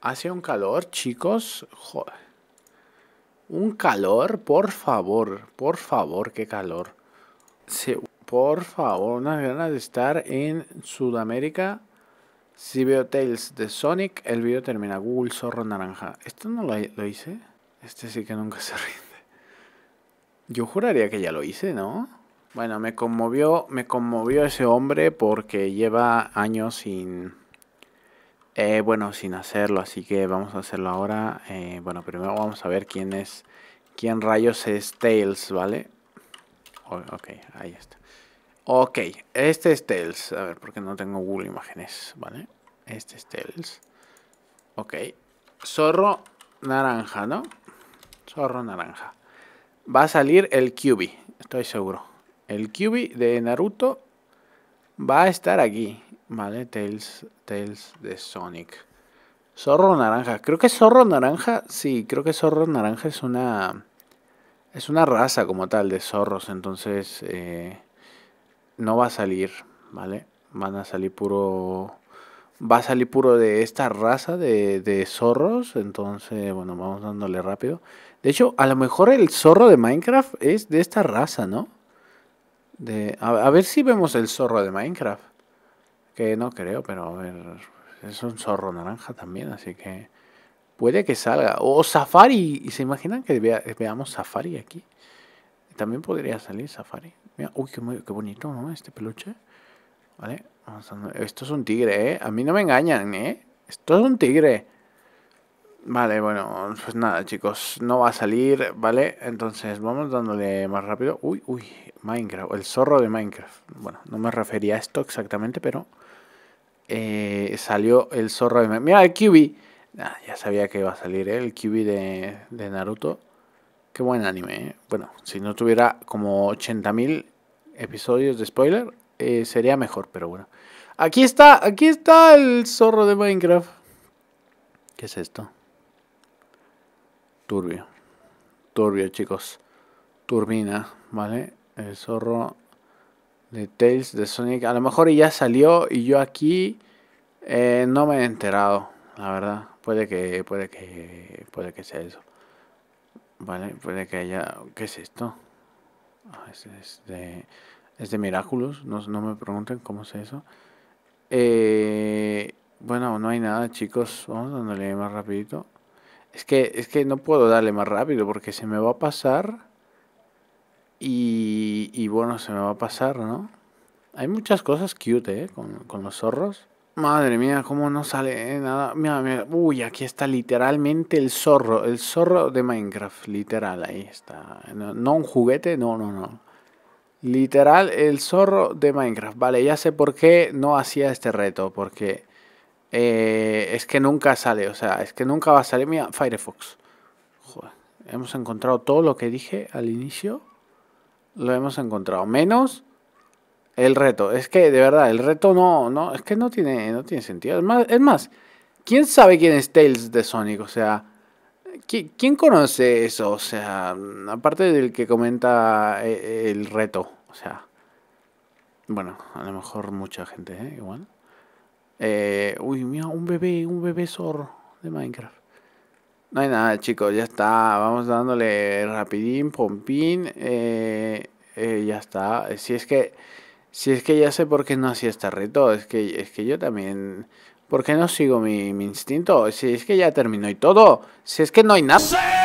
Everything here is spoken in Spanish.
Hace un calor, chicos. Un calor, por favor, por favor, qué calor. por favor, unas ganas de estar en Sudamérica. Si veo Tales de Sonic, el video termina. Google Zorro Naranja. ¿Esto no lo, lo hice? Este sí que nunca se rinde. Yo juraría que ya lo hice, ¿no? Bueno, me conmovió, me conmovió ese hombre porque lleva años sin eh, bueno, sin hacerlo, así que vamos a hacerlo ahora. Eh, bueno, primero vamos a ver quién es, quién rayos es Tails, ¿vale? ok, ahí está. Ok, este es Tails. A ver, porque no tengo Google Imágenes, ¿vale? Este es Tails. Ok. Zorro naranja, ¿no? Zorro naranja. Va a salir el QB, estoy seguro. El QB de Naruto va a estar aquí. Vale, Tales, Tales de Sonic. Zorro naranja. Creo que zorro naranja, sí, creo que zorro naranja es una... Es una raza como tal de zorros, entonces eh, no va a salir, ¿vale? Van a salir puro... Va a salir puro de esta raza de, zorros, entonces, bueno, vamos dándole rápido. De hecho, a lo mejor el zorro de Minecraft es de esta raza, ¿no? De, a ver si vemos el zorro de Minecraft. Que no creo, pero a ver, es un zorro naranja también, así que puede que salga. O Safari, y ¿se imaginan que veamos Safari aquí? También podría salir Safari. Mira, uy, qué, bonito, ¿no? Este peluche. Vale, vamos Esto es un tigre, ¿eh? A mí no me engañan, ¿eh? Esto es un tigre. Vale, bueno, pues nada, chicos, no va a salir, ¿vale? Entonces vamos dándole más rápido. Uy, uy, Minecraft, el zorro de Minecraft. Bueno, no me refería a esto exactamente, pero eh, salió el zorro de... Mira, el QB. Ah, ya sabía que iba a salir ¿eh? el QB de, Naruto. Qué buen anime. ¿eh? Bueno, si no tuviera como 80.000 episodios de spoiler, sería mejor, pero bueno. Aquí está, aquí está el zorro de Minecraft. ¿Qué es esto? Turbio. Turbio, chicos. Turbina, ¿vale? El zorro de Tales de Sonic. A lo mejor ya salió y yo aquí eh, no me he enterado, la verdad. Puede que, puede que, puede que sea eso. Vale, puede que haya... ¿Qué es esto? Ah, es, de, es Miraculous, no, me pregunten cómo es eso. Eh, bueno, no hay nada, chicos. Vamos a darle más rapidito. Es que, es que no puedo darle más rápido porque se me va a pasar y, bueno, se me va a pasar, ¿no? Hay muchas cosas cute, ¿eh? Con, los zorros. Madre mía, cómo no sale ¿eh? nada. Mira, mira. Uy, aquí está literalmente el zorro. El zorro de Minecraft, literal. Ahí está. No, un juguete, no, no, no. Literal, el zorro de Minecraft. Vale, ya sé por qué no hacía este reto. Porque eh, es que nunca sale. O sea, es que nunca va a salir. Mira, Firefox. Hemos encontrado todo lo que dije al inicio lo hemos encontrado. Menos el reto. Es que de verdad, el reto no, no, es que no tiene, no tiene sentido. Es más, ¿quién sabe quién es Tails de Sonic? O sea, ¿quién, conoce eso? O sea, aparte del que comenta eh, eh, el reto. O sea, bueno, a lo mejor mucha gente, ¿eh? Igual. Eh, uy, mira, un bebé, un bebé zorro de Minecraft. No hay nada, chicos, ya está. Vamos dándole rapidín, pompín. Eh, eh, ya está. Si es que. Si es que ya sé por qué no hacía este reto. Es que, es que yo también. ¿Por qué no sigo mi, mi instinto? Si es que ya terminó y todo. Si es que no hay nada.